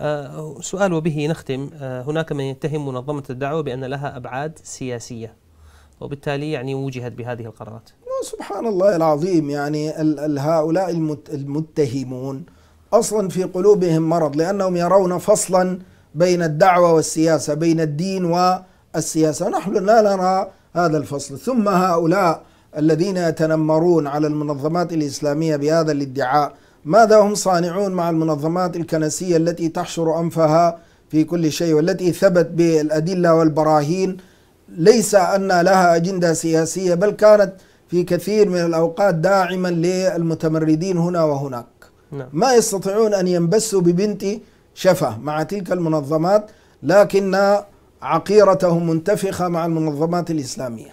آه، سؤال وبه نختم آه، هناك من يتهم منظمة الدعوة بأن لها أبعاد سياسية وبالتالي يعني وجهت بهذه القرارات سبحان الله العظيم يعني هؤلاء المتهمون أصلا في قلوبهم مرض لأنهم يرون فصلا بين الدعوة والسياسة بين الدين والسياسة نحن لا نرى هذا الفصل ثم هؤلاء الذين يتنمرون على المنظمات الإسلامية بهذا الادعاء ماذا هم صانعون مع المنظمات الكنسية التي تحشر أنفها في كل شيء والتي ثبت بالأدلة والبراهين ليس أن لها أجندة سياسية بل كانت في كثير من الأوقات داعما للمتمردين هنا وهناك نعم. ما يستطيعون أن ينبسوا ببنت شفة مع تلك المنظمات لكن عقيرتهم منتفخة مع المنظمات الإسلامية